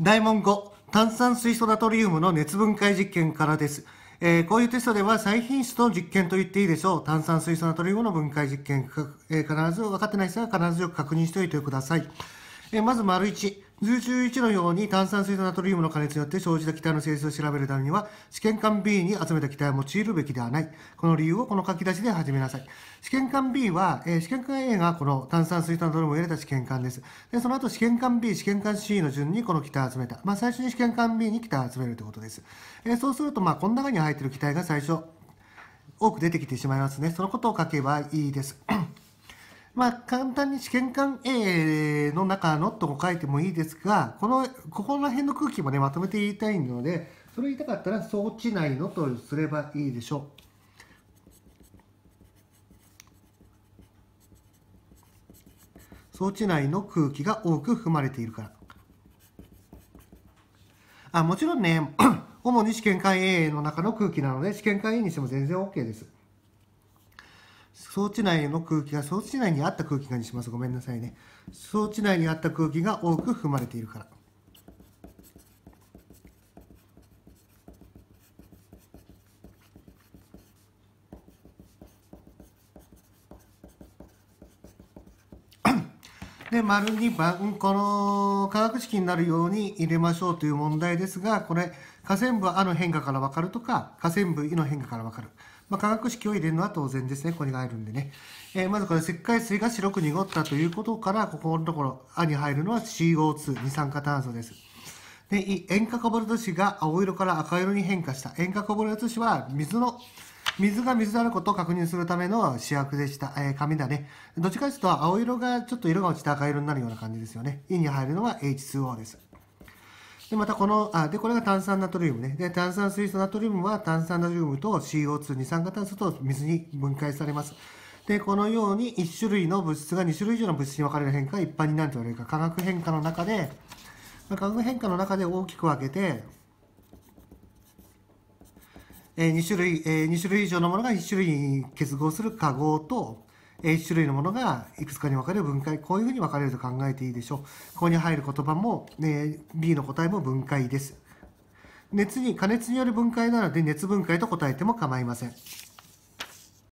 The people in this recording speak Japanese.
大問5、炭酸水素ナトリウムの熱分解実験からです。えー、こういうテストでは再品質の実験と言っていいでしょう。炭酸水素ナトリウムの分解実験、えー、必ず分かってない人は必ずよく確認しておいてください。えー、まず、丸1。図11のように炭酸水素ナトリウムの加熱によって生じた気体の性質を調べるためには、試験管 B に集めた気体を用いるべきではない。この理由をこの書き出しで始めなさい。試験管 B は、えー、試験管 A がこの炭酸水素ナトリウムを入れた試験管です。で、その後試験管 B、試験管 C の順にこの気体を集めた。まあ、最初に試験管 B に気体を集めるということです。えー、そうすると、まあ、この中に入っている気体が最初、多く出てきてしまいますね。そのことを書けばいいです。まあ、簡単に試験管 A の中のと書いてもいいですが、この、ここら辺の空気もね、まとめて言いたいので、それ言いたかったら装置内のとすればいいでしょう。装置内の空気が多く含まれているから。あもちろんね、主に試験管 A の中の空気なので、試験管 A にしても全然 OK です。装置内の空気が装置内にあった空気がにしますごめんなさいね装置内にあった空気が多く含まれているからで、丸2番、この化学式になるように入れましょうという問題ですが、これ、下線部はあの変化から分かるとか、下線部いの変化から分かる。まあ、化学式を入れるのは当然ですね。ここに入るんでね。えー、まずこれ、石灰水が白く濁ったということから、ここのところ、あに入るのは CO2、二酸化炭素です。で、塩化コボルト紙が青色から赤色に変化した。塩化コボルト紙は水の水が水であることを確認するための主役でした、えー、紙だね。どっちかというと青色がちょっと色が落ちて赤色になるような感じですよね。イに入るのは H2O です。で、またこの、あ、で、これが炭酸ナトリウムね。で、炭酸水素ナトリウムは炭酸ナトリウムと CO2、二酸化炭素と水に分解されます。で、このように1種類の物質が2種類以上の物質に分かれる変化が一般になんて言われるか、化学変化の中で、まあ、化学変化の中で大きく分けて、え2種類、え2種類以上のものが1種類に結合する化合と、え1種類のものがいくつかに分かれる分解こういうふうに分かれると考えていいでしょうここに入る言葉も、え B の答えも分解です熱に加熱による分解なので熱分解と答えても構いません